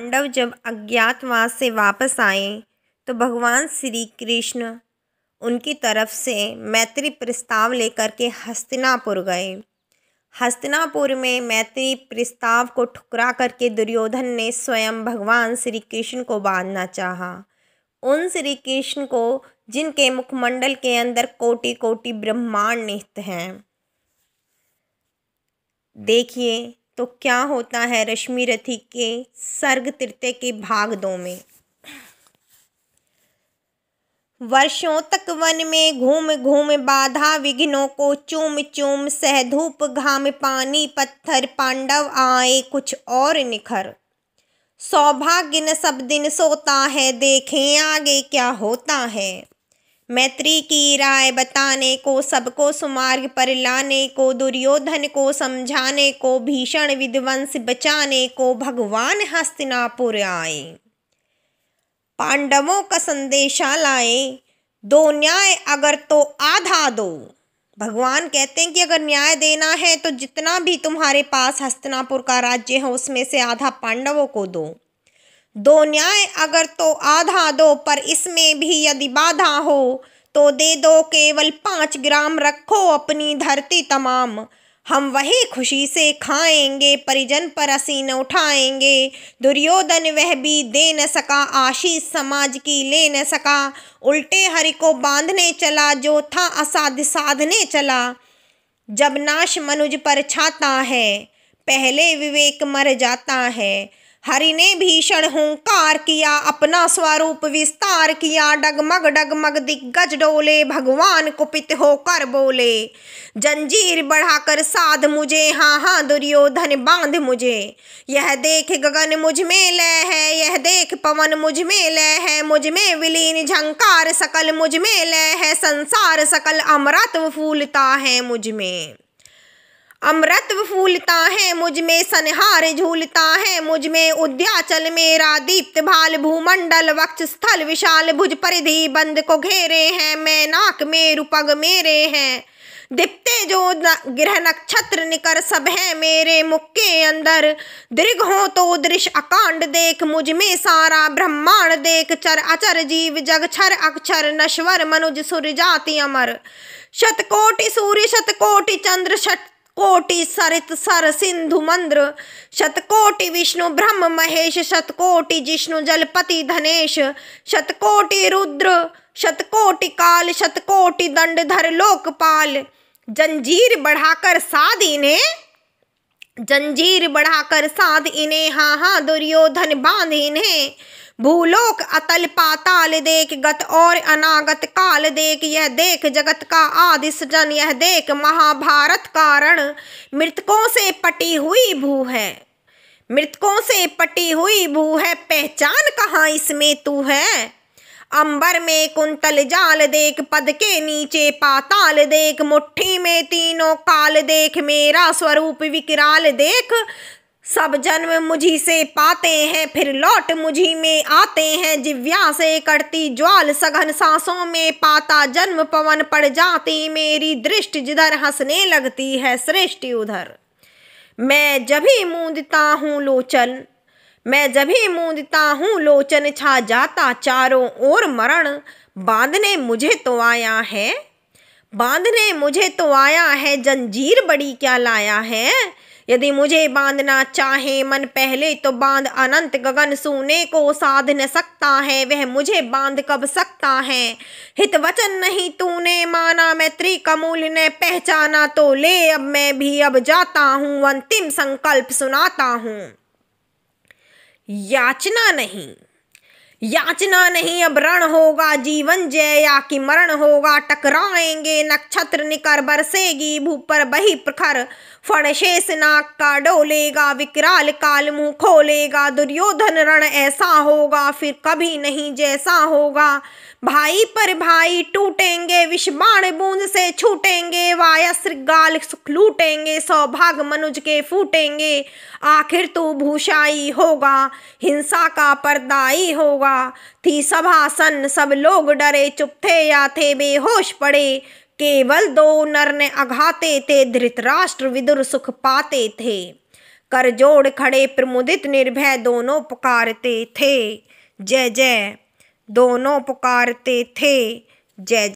पांडव जब अज्ञातवास से वापस आए तो भगवान श्री कृष्ण उनकी तरफ से मैत्री प्रस्ताव लेकर के हस्तिनापुर गए हस्तिनापुर में मैत्री प्रस्ताव को ठुकरा करके दुर्योधन ने स्वयं भगवान श्री कृष्ण को बांधना चाहा उन श्री कृष्ण को जिनके मुखमंडल के अंदर कोटि कोटि ब्रह्मांड निहित हैं देखिए तो क्या होता है रश्मि रथी के सर्ग तृतय के भाग दो में वर्षों तक वन में घूम घूम बाधा विघ्नों को चूम चूम सह धूप घाम पानी पत्थर पांडव आए कुछ और निखर सौभाग्य न सब दिन सोता है देखें आगे क्या होता है मैत्री की राय बताने को सबको सुमार्ग पर लाने को दुर्योधन को समझाने को भीषण विध्वंस बचाने को भगवान हस्तिनापुर आए पांडवों का संदेशा लाए दो न्याय अगर तो आधा दो भगवान कहते हैं कि अगर न्याय देना है तो जितना भी तुम्हारे पास हस्तनापुर का राज्य है उसमें से आधा पांडवों को दो दो न्याय अगर तो आधा दो पर इसमें भी यदि बाधा हो तो दे दो केवल पाँच ग्राम रखो अपनी धरती तमाम हम वही खुशी से खाएंगे परिजन पर असीन उठाएंगे दुर्योधन वह भी दे न सका आशीष समाज की ले न सका उल्टे हरि को बांधने चला जो था असाध साधने चला जब नाश मनुज पर छाता है पहले विवेक मर जाता है हरि ने भीषण हूंकार किया अपना स्वरूप विस्तार किया डगमग डगमग दिग्गज डोले भगवान कुपित होकर बोले जंजीर बढ़ाकर साध मुझे हाँ हाँ दुर्योधन बांध मुझे यह देख गगन मुझ में लय है यह देख पवन मुझ में लय है मुझ में विलीन झंकार सकल मुझ में लय है संसार सकल अमृत फूलता है मुझ में अमृत फूलता है मुझ में सनहार झूलता है मुझ में उद्याचल मेरा दीप्त भाल भूमंडल वक्ष स्थल विशाल भुज परिधि बंद को घेरे हैं मैं नाक में रुपग मेरे हैं दिप्ते जो ग्रह नक्षत्र निकर सब है मेरे मुक्के अंदर दीर्घ हो तो दृश अकांड देख मुझ में सारा ब्रह्मांड देख चर अचर जीव जग छर अक्षर नश्वर मनुज सुर जाति अमर शतकोटि सूर्य शतकोटि चंद्र शत कोटि सरित सर सिंधु मंद्र शतकोटि विष्णु ब्रह्म महेश शतकोटि जिष्णु जलपति धनेश शतकोटि रुद्र शतकोटि काल शतकोटि दंड धर लोकपाल जंजीर बढ़ाकर साध इन्हें जंजीर बढ़ाकर साध इन्हें हाँ हाँ दुर्योधन बांध इन्हें भूलोक अतल पाताल देख गत और अनागत काल देख यह देख जगत का आदि सृजन यह देख महाभारत कारण मृतकों से पटी हुई भू है मृतकों से पटी हुई भू है पहचान कहाँ इसमें तू है अंबर में कुंतल जाल देख पद के नीचे पाताल देख मुट्ठी में तीनों काल देख मेरा स्वरूप विकराल देख सब जन्म मुझी से पाते हैं फिर लौट मुझी में आते हैं जिव्या से कड़ती ज्वाल सघन सांसों में पाता जन्म पवन पड़ जाती मेरी दृष्टि जिधर हंसने लगती है सृष्टि उधर मैं जभी मूंदता हूँ लोचन मैं जभी मूंदता हूँ लोचन छा जाता चारों ओर मरण बांधने मुझे तो आया है बांधने मुझे तो आया है जंजीर बड़ी क्या लाया है यदि मुझे बांधना चाहे मन पहले तो बांध अनंत गगन सोने को साध न सकता है वह मुझे बांध कब सकता है हित वचन नहीं तूने माना मैं त्रिकमूल ने पहचाना तो ले अब मैं भी अब जाता हूँ अंतिम संकल्प सुनाता हूँ याचना नहीं याचना नहीं अब रण होगा जीवन जय या कि मरण होगा टकराएंगे नक्षत्र निकर बरसेगी भूपर बही प्रखर फणशेष नाक का डोलेगा विकराल काल मुंह खोलेगा दुर्योधन रण ऐसा होगा फिर कभी नहीं जैसा होगा भाई पर भाई टूटेंगे विषबाण बूंद से छूटेंगे छाया श्रृगाल लूटेंगे सौभाग मनुज के फूटेंगे आखिर तो भूषाई होगा हिंसा का पर्दाई होगा थी सभा सन सब लोग डरे चुप थे या थे बेहोश पड़े केवल दो नर ने अघाते थे धृतराष्ट्र विदुर सुख पाते थे कर जोड़ खड़े प्रमुदित निर्भय दोनों पुकारते थे जय जय दोनों पुकारते थे जय